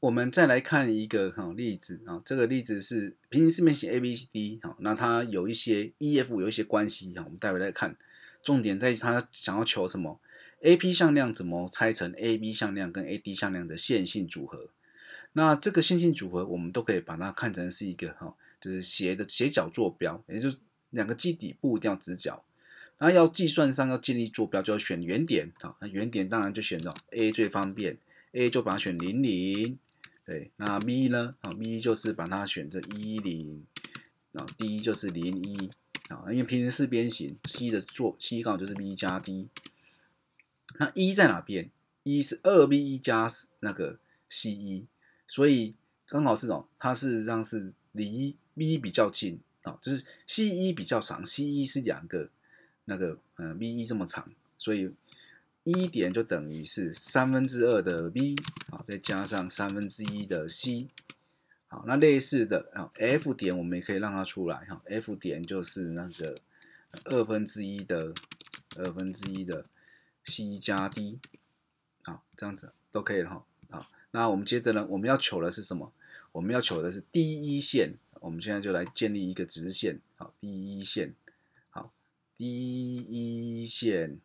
我们再来看一个哈例子啊，这个例子是平行四边形 ABCD 哈，那它有一些 EF 有一些关系哈，我们待会再看，重点在它想要求什么？AP 向量怎么拆成 AB 向量跟 AD 向量的线性组合？那这个线性组合我们都可以把它看成是一个哈，就是斜的斜角坐标，也就是两个基底部一定要直角，那要计算上要建立坐标就要选原点啊，那原点当然就选到 A 最方便。A 就把它选零零，对，那 B 呢？啊，B 就是把它选择一零，然后 D 就是零一，啊，因为平行四边形 C 的坐 C 杠就是 B 加 D，那一在哪边？一是二 B 一加那个 C 一，所以刚好是哦，它是让是离 B 一比较近啊，就是 C 一比较长，C 一是两个那个嗯 B 一这么长，所以。一点就等于是三分之二的 v 啊，再加上三分之一的 c，好，那类似的，啊，F 点我们也可以让它出来哈，F 点就是那个二分之一的二分之一的 c 加 d，好，这样子都可以了哈，好，那我们接着呢，我们要求的是什么？我们要求的是第一线，我们现在就来建立一个直线，好，第一线，好，第一线。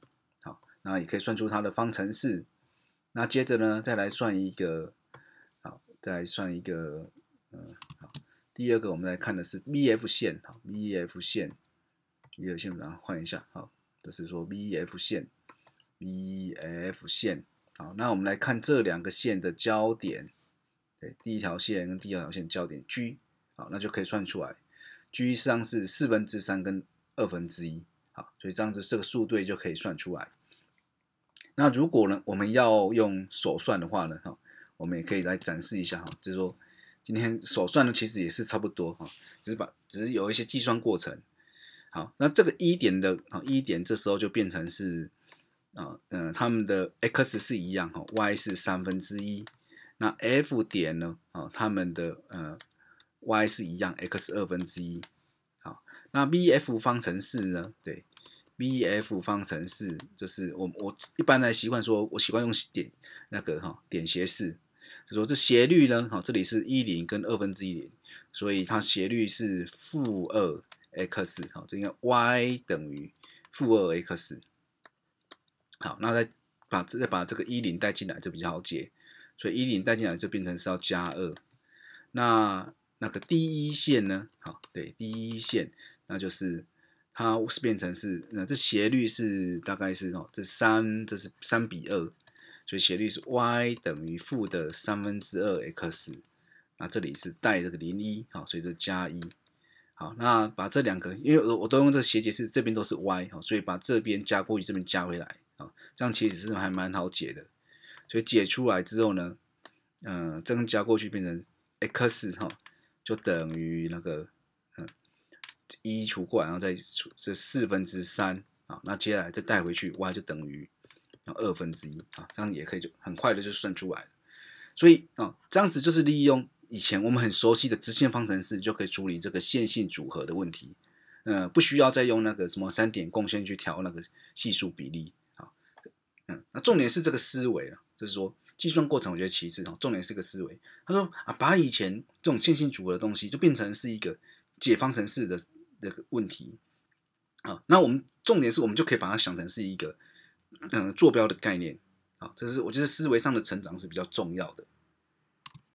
那也可以算出它的方程式。那接着呢，再来算一个，好，再算一个，嗯，好，第二个我们来看的是 B F 线，好，B F 线，B E F 线，然后换一下，好，就是说 B F 线，B F 线，好，那我们来看这两个线的交点，对，第一条线跟第二条线交点 G，好，那就可以算出来，G 实际上是四分之三跟二分之一，好，所以这样子这个数对就可以算出来。那如果呢，我们要用手算的话呢，哈，我们也可以来展示一下哈，就是说，今天手算呢，其实也是差不多哈，只是把只是有一些计算过程。好，那这个一点的啊，一点这时候就变成是啊，嗯，他们的 x 是一样哈，y 是三分之一。那 F 点呢，啊，他们的呃 y 是一样，x 二分之一。好，那 BF 方程式呢，对。Vf 方程式就是我我一般来习惯说，我习惯用点那个哈点斜式，就说这斜率呢，哈这里是一零跟二分之一零，所以它斜率是负二 x，好，这应该 y 等于负二 x，好，那再把再把这个一零带进来就比较好解，所以一零带进来就变成是要加二，那那个第一线呢，好对第一线那就是。它是变成是，那这斜率是大概是哦，这三这是三比二，所以斜率是 y 等于负的三分之二 x，那这里是带这个零一，好，所以这加一，好，那把这两个，因为我我都用这个斜截式，这边都是 y，哈，所以把这边加过去，这边加回来，啊，这样其实是还蛮好解的，所以解出来之后呢，嗯，这加过去变成 x 哈，就等于那个。一除过来，然后再除这四分之三啊，那接下来再带回去，y 就等于二分之一啊，这样也可以就很快的就算出来。所以啊，这样子就是利用以前我们很熟悉的直线方程式，就可以处理这个线性组合的问题。呃，不需要再用那个什么三点共线去调那个系数比例啊。嗯，那重点是这个思维啊，就是说计算过程我觉得其次哦，重点是个思维。他说啊，把以前这种线性组合的东西就变成是一个。解方程式的的个问题啊，那我们重点是我们就可以把它想成是一个嗯坐标的概念啊，这是我觉得思维上的成长是比较重要的。